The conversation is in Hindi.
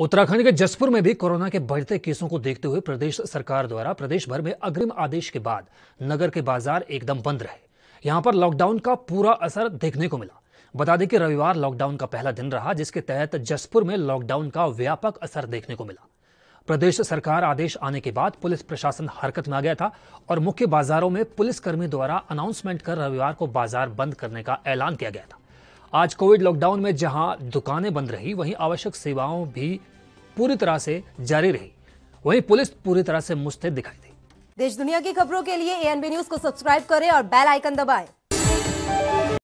उत्तराखंड के जसपुर में भी कोरोना के बढ़ते केसों को देखते हुए प्रदेश सरकार द्वारा प्रदेश भर में अग्रिम आदेश के बाद नगर के बाजार एकदम बंद रहे यहां पर लॉकडाउन का पूरा असर देखने को मिला बता दें कि रविवार लॉकडाउन का पहला दिन रहा जिसके तहत जसपुर में लॉकडाउन का व्यापक असर देखने को मिला प्रदेश सरकार आदेश आने के बाद पुलिस प्रशासन हरकत में आ गया था और मुख्य बाजारों में पुलिसकर्मी द्वारा अनाउंसमेंट कर रविवार को बाजार बंद करने का ऐलान किया गया था आज कोविड लॉकडाउन में जहां दुकानें बंद रही वहीं आवश्यक सेवाओं भी पूरी तरह से जारी रही वहीं पुलिस पूरी तरह से मुस्तैद दिखाई दी देश दुनिया की खबरों के लिए एएनबी न्यूज को सब्सक्राइब करें और बेल आइकन दबाएं